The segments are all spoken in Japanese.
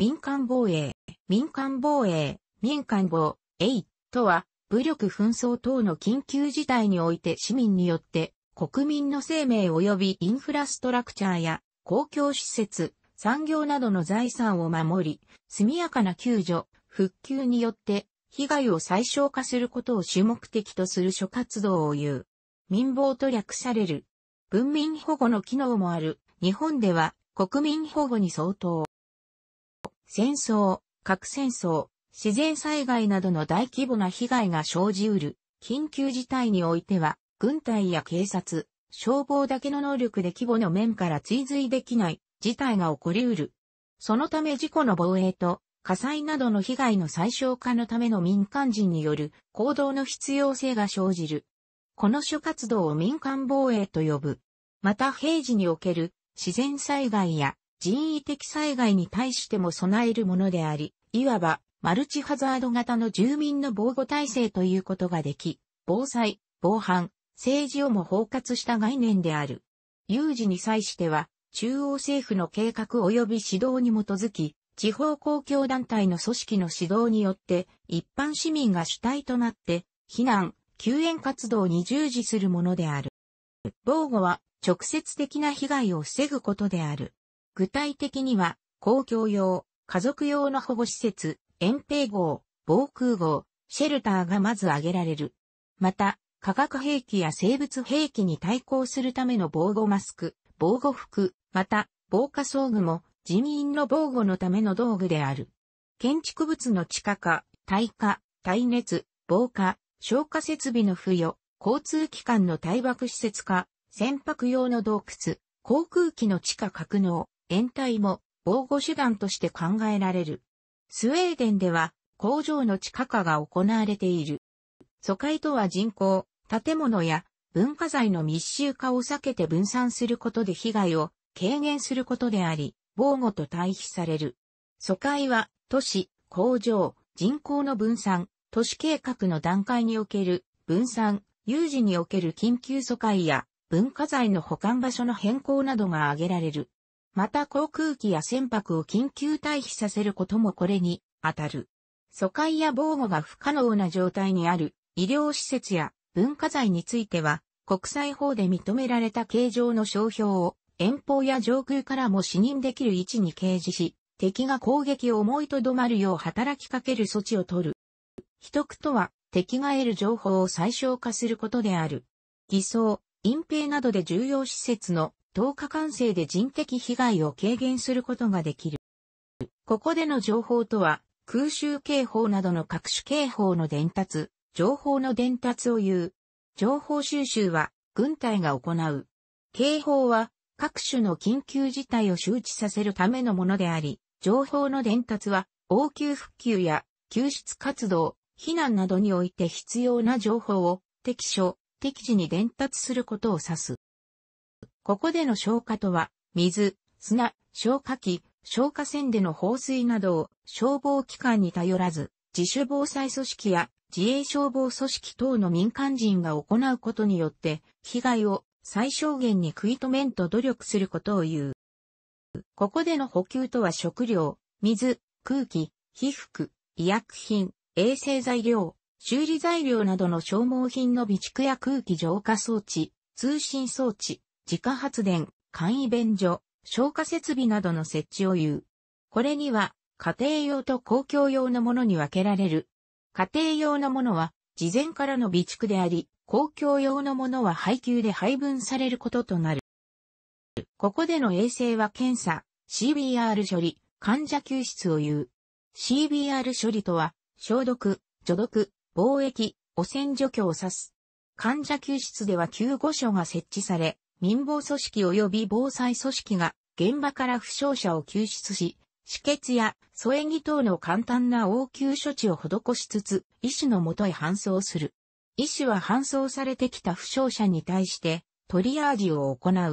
民間防衛、民間防衛、民間防衛とは、武力紛争等の緊急事態において市民によって国民の生命及びインフラストラクチャーや公共施設、産業などの財産を守り、速やかな救助、復旧によって被害を最小化することを主目的とする諸活動を言う。民防と略される。文民保護の機能もある。日本では国民保護に相当。戦争、核戦争、自然災害などの大規模な被害が生じうる、緊急事態においては、軍隊や警察、消防だけの能力で規模の面から追随できない事態が起こりうる。そのため事故の防衛と火災などの被害の最小化のための民間人による行動の必要性が生じる。この諸活動を民間防衛と呼ぶ。また平時における自然災害や人為的災害に対しても備えるものであり、いわばマルチハザード型の住民の防護体制ということができ、防災、防犯、政治をも包括した概念である。有事に際しては、中央政府の計画及び指導に基づき、地方公共団体の組織の指導によって、一般市民が主体となって、避難、救援活動に従事するものである。防護は直接的な被害を防ぐことである。具体的には、公共用、家族用の保護施設、遠平号、防空号、シェルターがまず挙げられる。また、化学兵器や生物兵器に対抗するための防護マスク、防護服、また、防火装具も人員の防護のための道具である。建築物の地下化、耐火、耐熱、防火、消火設備の付与、交通機関の耐爆施設化、船舶用の洞窟、航空機の地下格納、延体も防護手段として考えられる。スウェーデンでは工場の地下化が行われている。疎開とは人口、建物や文化財の密集化を避けて分散することで被害を軽減することであり、防護と対比される。疎開は都市、工場、人口の分散、都市計画の段階における分散、有事における緊急疎開や文化財の保管場所の変更などが挙げられる。また航空機や船舶を緊急退避させることもこれに当たる。疎開や防護が不可能な状態にある医療施設や文化財については国際法で認められた形状の商標を遠方や上空からも視認できる位置に掲示し、敵が攻撃を思いとどまるよう働きかける措置を取る。秘匿とは、敵が得る情報を最小化することである。偽装、隠蔽などで重要施設の等価管制で人的被害を軽減することができる。ここでの情報とは、空襲警報などの各種警報の伝達、情報の伝達を言う。情報収集は、軍隊が行う。警報は、各種の緊急事態を周知させるためのものであり、情報の伝達は、応急復旧や救出活動、避難などにおいて必要な情報を適所、適時に伝達することを指す。ここでの消火とは、水、砂、消火器、消火栓での放水などを消防機関に頼らず、自主防災組織や自衛消防組織等の民間人が行うことによって、被害を最小限に食い止めんと努力することを言う。ここでの補給とは食料、水、空気、被覆、医薬品、衛生材料、修理材料などの消耗品の備蓄や空気浄化装置、通信装置、自家発電、簡易便所、消火設備などの設置を言う。これには、家庭用と公共用のものに分けられる。家庭用のものは、事前からの備蓄であり、公共用のものは配給で配分されることとなる。ここでの衛生は検査、CBR 処理、患者救出を言う。CBR 処理とは、消毒、除毒、防疫、汚染除去を指す。患者救出では救護所が設置され、民防組織及び防災組織が現場から負傷者を救出し、止血や疎遠義等の簡単な応急処置を施しつつ、医師のもとへ搬送する。医師は搬送されてきた負傷者に対して、トリアージを行う。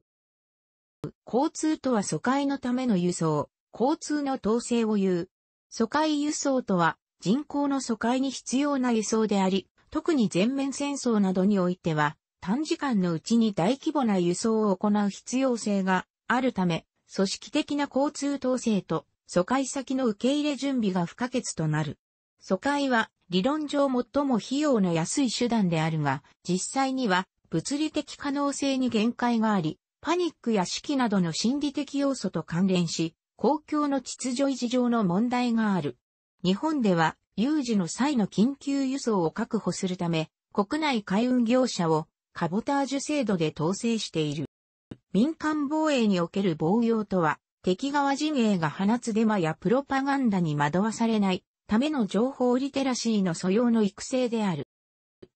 交通とは疎開のための輸送、交通の統制を言う。疎開輸送とは、人口の疎開に必要な輸送であり、特に全面戦争などにおいては、短時間のうちに大規模な輸送を行う必要性があるため、組織的な交通統制と疎開先の受け入れ準備が不可欠となる。疎開は理論上最も費用の安い手段であるが、実際には物理的可能性に限界があり、パニックや指揮などの心理的要素と関連し、公共の秩序維持上の問題がある。日本では有事の際の緊急輸送を確保するため、国内海運業者をカボタージュ制度で統制している。民間防衛における防御とは、敵側陣営が放つデマやプロパガンダに惑わされないための情報リテラシーの素養の育成である。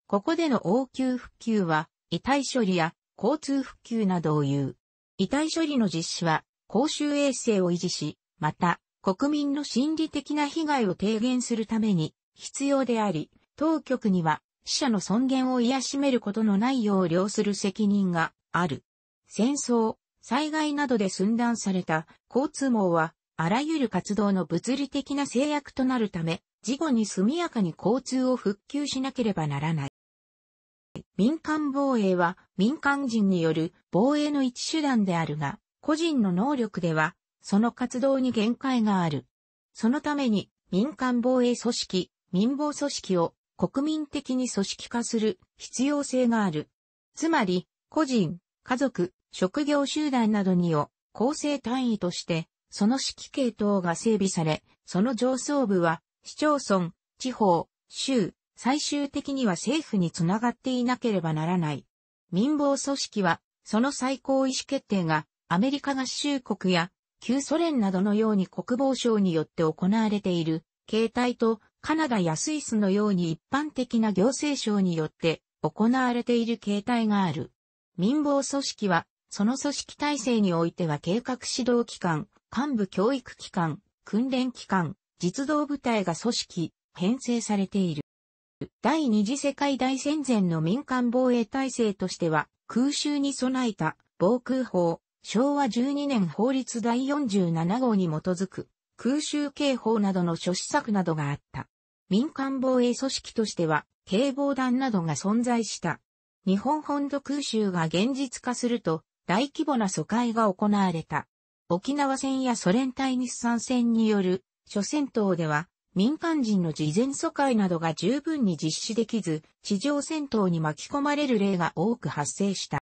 ここでの応急復旧は、遺体処理や交通復旧などを言う。遺体処理の実施は、公衆衛生を維持し、また、国民の心理的な被害を低減するために必要であり、当局には死者の尊厳を癒しめることのないよう量する責任がある。戦争、災害などで寸断された交通網は、あらゆる活動の物理的な制約となるため、事後に速やかに交通を復旧しなければならない。民間防衛は民間人による防衛の一手段であるが、個人の能力では、その活動に限界がある。そのために民間防衛組織、民防組織を国民的に組織化する必要性がある。つまり、個人、家族、職業集団などによ、構成単位として、その指揮系統が整備され、その上層部は、市町村、地方、州、最終的には政府につながっていなければならない。民防組織は、その最高意思決定が、アメリカ合衆国や、旧ソ連などのように国防省によって行われている、形態とカナダやスイスのように一般的な行政省によって行われている形態がある。民防組織は、その組織体制においては計画指導機関、幹部教育機関、訓練機関、実動部隊が組織、編成されている。第二次世界大戦前の民間防衛体制としては、空襲に備えた防空法、昭和12年法律第47号に基づく空襲警報などの諸施策などがあった。民間防衛組織としては、警防団などが存在した。日本本土空襲が現実化すると、大規模な疎開が行われた。沖縄戦やソ連対日産戦による諸戦闘では、民間人の事前疎開などが十分に実施できず、地上戦闘に巻き込まれる例が多く発生した。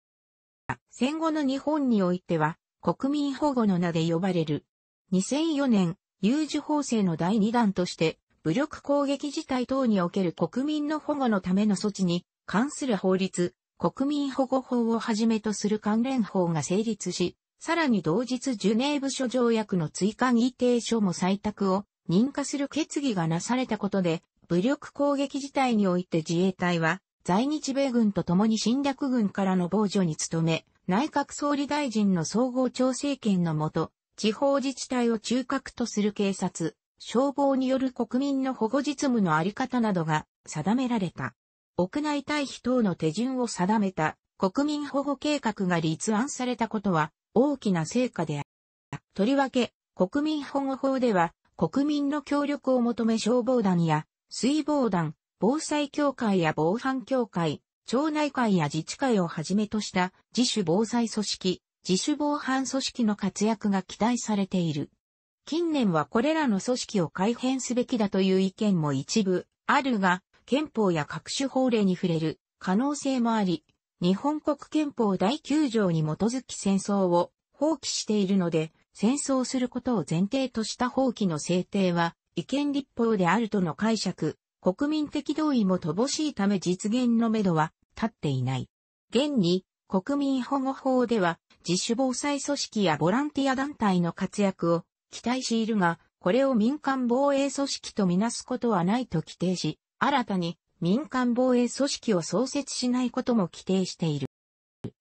戦後の日本においては、国民保護の名で呼ばれる。2004年、有事法制の第2弾として、武力攻撃事態等における国民の保護のための措置に関する法律、国民保護法をはじめとする関連法が成立し、さらに同日ジュネーブ諸条約の追加議定書も採択を認可する決議がなされたことで、武力攻撃事態において自衛隊は、在日米軍と共に侵略軍からの防除に努め、内閣総理大臣の総合調整権のもと、地方自治体を中核とする警察、消防による国民の保護実務のあり方などが定められた。屋内退避等の手順を定めた国民保護計画が立案されたことは大きな成果である。とりわけ、国民保護法では国民の協力を求め消防団や水防団、防災協会や防犯協会、町内会や自治会をはじめとした自主防災組織、自主防犯組織の活躍が期待されている。近年はこれらの組織を改変すべきだという意見も一部あるが、憲法や各種法令に触れる可能性もあり、日本国憲法第9条に基づき戦争を放棄しているので、戦争することを前提とした放棄の制定は、違憲立法であるとの解釈、国民的同意も乏しいため実現のめどは立っていない。現に、国民保護法では、自主防災組織やボランティア団体の活躍を期待しているが、これを民間防衛組織とみなすことはないと規定し、新たに民間防衛組織を創設しないことも規定している。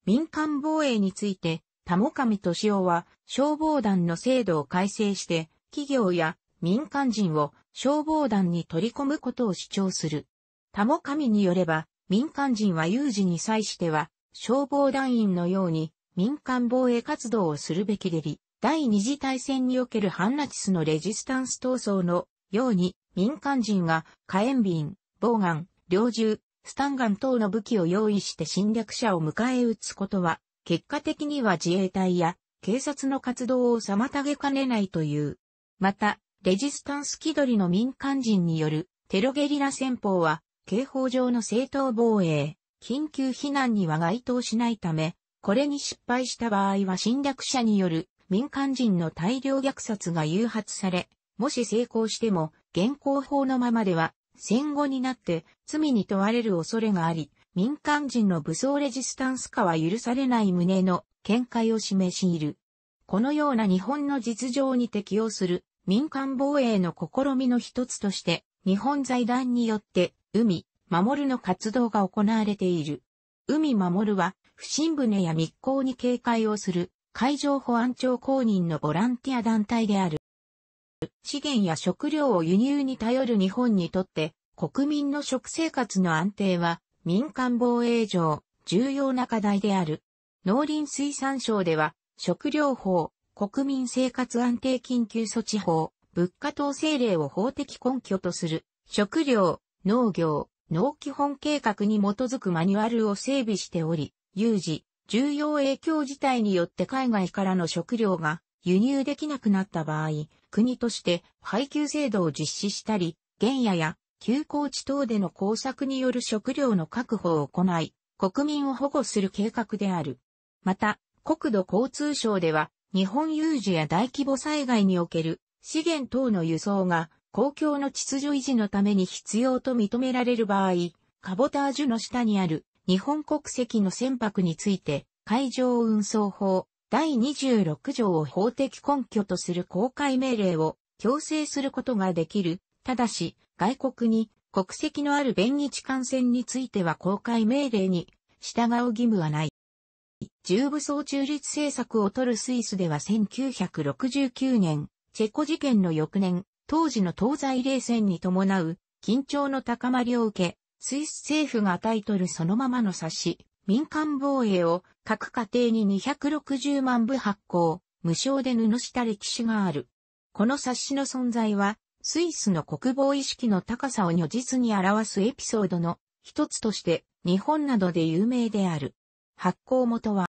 民間防衛について、田母上敏夫は消防団の制度を改正して、企業や民間人を消防団に取り込むことを主張する。田母上によれば、民間人は有事に際しては、消防団員のように民間防衛活動をするべきであり、第二次大戦における反ナチスのレジスタンス闘争のように民間人が火炎瓶、ボウガン、猟銃、スタンガン等の武器を用意して侵略者を迎え撃つことは、結果的には自衛隊や警察の活動を妨げかねないという。また、レジスタンス気取りの民間人によるテロゲリラ戦法は、刑法上の正当防衛、緊急避難には該当しないため、これに失敗した場合は侵略者による民間人の大量虐殺が誘発され、もし成功しても現行法のままでは戦後になって罪に問われる恐れがあり、民間人の武装レジスタンス化は許されない旨の見解を示しいる。このような日本の実情に適応する民間防衛の試みの一つとして、日本財団によって海、守の活動が行われている。海守は、不審船や密航に警戒をする、海上保安庁公認のボランティア団体である。資源や食料を輸入に頼る日本にとって、国民の食生活の安定は、民間防衛上、重要な課題である。農林水産省では、食料法、国民生活安定緊急措置法、物価統制令を法的根拠とする、食料、農業、農基本計画に基づくマニュアルを整備しており、有事、重要影響事態によって海外からの食料が輸入できなくなった場合、国として配給制度を実施したり、原野や休耕地等での工作による食料の確保を行い、国民を保護する計画である。また、国土交通省では、日本有事や大規模災害における資源等の輸送が公共の秩序維持のために必要と認められる場合、カボタージュの下にある日本国籍の船舶について、海上運送法第26条を法的根拠とする公開命令を強制することができる。ただし、外国に国籍のある弁日艦船については公開命令に従う義務はない。重武装中立政策を取るスイスでは1969年、チェコ事件の翌年、当時の東西冷戦に伴う緊張の高まりを受け、スイス政府がタイトルそのままの冊子、民間防衛を各家庭に260万部発行、無償で布した歴史がある。この冊子の存在は、スイスの国防意識の高さを如実に表すエピソードの一つとして、日本などで有名である。発行元は、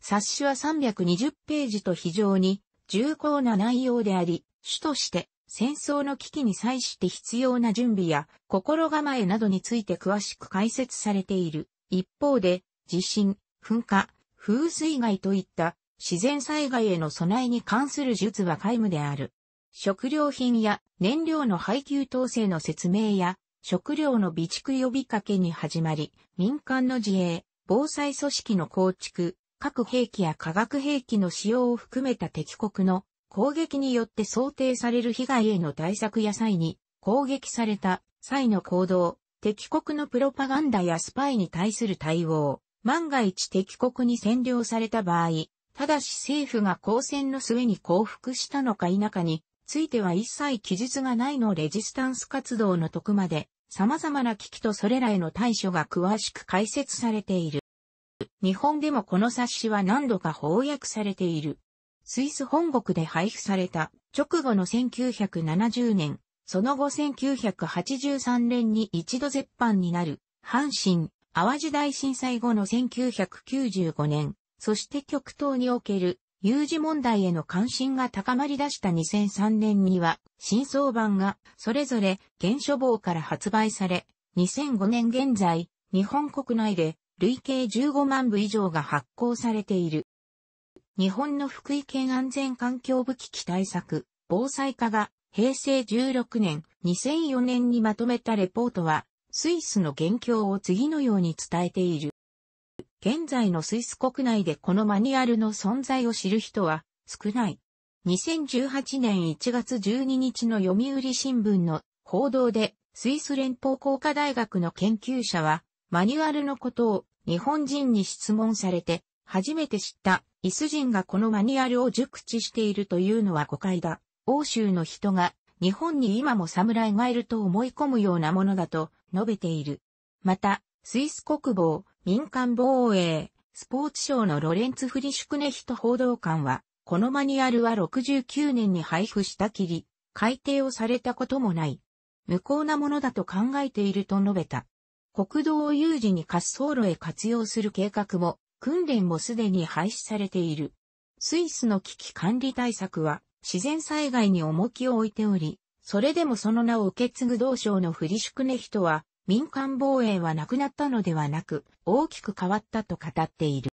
冊子は320ページと非常に重厚な内容であり、主として戦争の危機に際して必要な準備や心構えなどについて詳しく解説されている。一方で、地震、噴火、風水害といった自然災害への備えに関する術は皆無である。食料品や燃料の配給統制の説明や食料の備蓄呼びかけに始まり、民間の自衛、防災組織の構築、核兵器や化学兵器の使用を含めた敵国の攻撃によって想定される被害への対策や際に、攻撃された際の行動、敵国のプロパガンダやスパイに対する対応、万が一敵国に占領された場合、ただし政府が交戦の末に降伏したのか否かについては一切記述がないのレジスタンス活動の徳まで、様々な危機とそれらへの対処が詳しく解説されている。日本でもこの冊子は何度か翻訳されている。スイス本国で配布された直後の1970年、その後1983年に一度絶版になる、阪神、淡路大震災後の1995年、そして極東における有事問題への関心が高まり出した2003年には、新装版がそれぞれ原書房から発売され、2005年現在、日本国内で累計15万部以上が発行されている。日本の福井県安全環境部危機対策、防災課が平成16年、2004年にまとめたレポートは、スイスの現況を次のように伝えている。現在のスイス国内でこのマニュアルの存在を知る人は少ない。2018年1月12日の読売新聞の報道で、スイス連邦工科大学の研究者は、マニュアルのことを日本人に質問されて、初めて知ったイス人がこのマニュアルを熟知しているというのは誤解だ。欧州の人が日本に今も侍がいると思い込むようなものだと述べている。また、スイス国防、民間防衛、スポーツ省のロレンツ・フリシュクネヒト報道官は、このマニュアルは69年に配布したきり、改定をされたこともない。無効なものだと考えていると述べた。国道を有事に滑走路へ活用する計画も訓練もすでに廃止されている。スイスの危機管理対策は自然災害に重きを置いており、それでもその名を受け継ぐ同省のフリシュクネヒトは、民間防衛はなくなったのではなく、大きく変わったと語っている。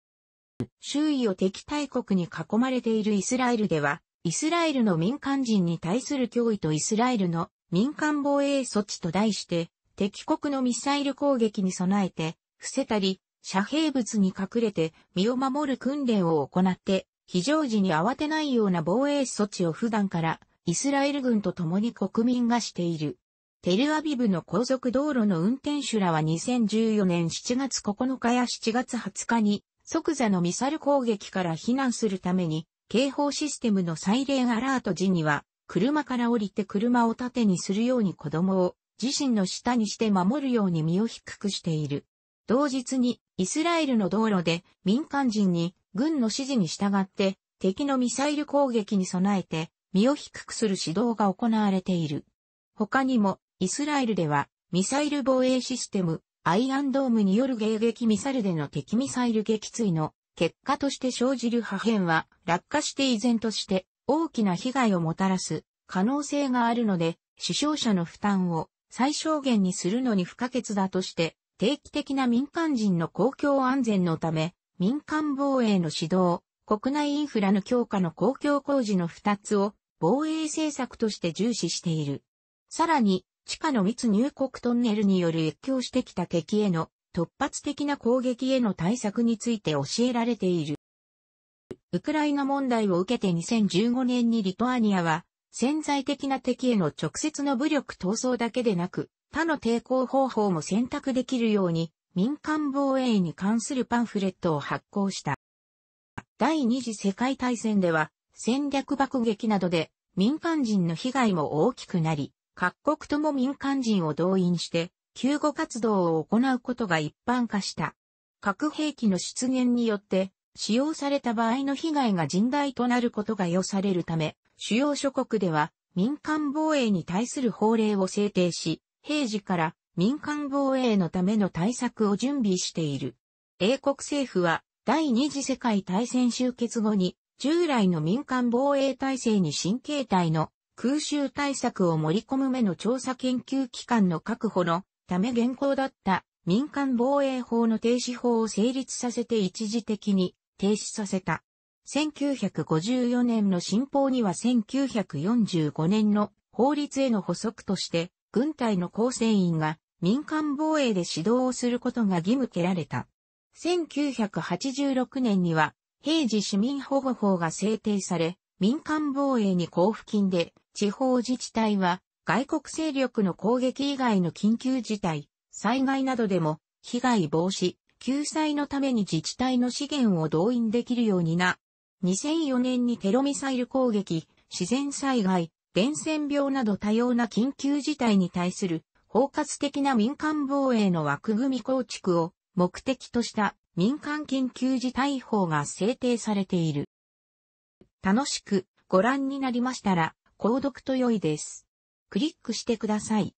周囲を敵対国に囲まれているイスラエルでは、イスラエルの民間人に対する脅威とイスラエルの民間防衛措置と題して、敵国のミサイル攻撃に備えて、伏せたり、遮蔽物に隠れて身を守る訓練を行って、非常時に慌てないような防衛措置を普段からイスラエル軍と共に国民がしている。テルアビブの高速道路の運転手らは2014年7月9日や7月20日に即座のミサル攻撃から避難するために警報システムのサイレンアラート時には車から降りて車を盾にするように子供を自身の下にして守るように身を低くしている。同日にイスラエルの道路で民間人に軍の指示に従って敵のミサイル攻撃に備えて身を低くする指導が行われている。他にもイスラエルではミサイル防衛システムアイアンドームによる迎撃ミサイルでの敵ミサイル撃墜の結果として生じる破片は落下して依然として大きな被害をもたらす可能性があるので死傷者の負担を最小限にするのに不可欠だとして定期的な民間人の公共安全のため、民間防衛の指導、国内インフラの強化の公共工事の二つを防衛政策として重視している。さらに、地下の密入国トンネルによる越境してきた敵への突発的な攻撃への対策について教えられている。ウクライナ問題を受けて2015年にリトアニアは潜在的な敵への直接の武力闘争だけでなく他の抵抗方法も選択できるように、民間防衛に関するパンフレットを発行した。第二次世界大戦では、戦略爆撃などで民間人の被害も大きくなり、各国とも民間人を動員して、救護活動を行うことが一般化した。核兵器の出現によって、使用された場合の被害が甚大となることが予されるため、主要諸国では民間防衛に対する法令を制定し、平時から民間防衛のための対策を準備している。英国政府は第二次世界大戦終結後に従来の民間防衛体制に新形態の空襲対策を盛り込む目の調査研究機関の確保のため現行だった民間防衛法の停止法を成立させて一時的に停止させた。1954年の新法には1945年の法律への補足として軍隊の構成員が民間防衛で指導をすることが義務けられた。1986年には、平時市民保護法が制定され、民間防衛に交付金で、地方自治体は、外国勢力の攻撃以外の緊急事態、災害などでも、被害防止、救済のために自治体の資源を動員できるようにな。2004年にテロミサイル攻撃、自然災害、伝染病など多様な緊急事態に対する包括的な民間防衛の枠組み構築を目的とした民間緊急事態法が制定されている。楽しくご覧になりましたら、購読と良いです。クリックしてください。